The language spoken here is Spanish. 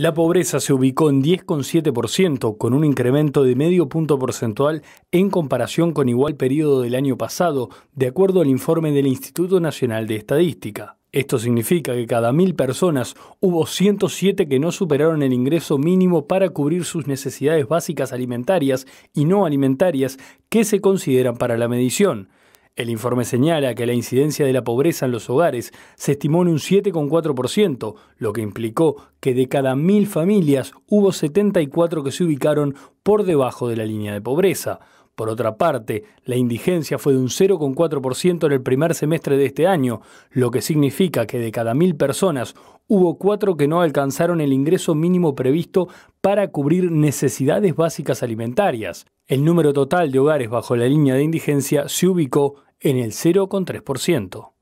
La pobreza se ubicó en 10,7%, con un incremento de medio punto porcentual en comparación con igual periodo del año pasado, de acuerdo al informe del Instituto Nacional de Estadística. Esto significa que cada mil personas hubo 107 que no superaron el ingreso mínimo para cubrir sus necesidades básicas alimentarias y no alimentarias que se consideran para la medición. El informe señala que la incidencia de la pobreza en los hogares se estimó en un 7,4%, lo que implicó que de cada mil familias hubo 74 que se ubicaron por debajo de la línea de pobreza. Por otra parte, la indigencia fue de un 0,4% en el primer semestre de este año, lo que significa que de cada mil personas hubo cuatro que no alcanzaron el ingreso mínimo previsto para cubrir necesidades básicas alimentarias. El número total de hogares bajo la línea de indigencia se ubicó en el 0,3%.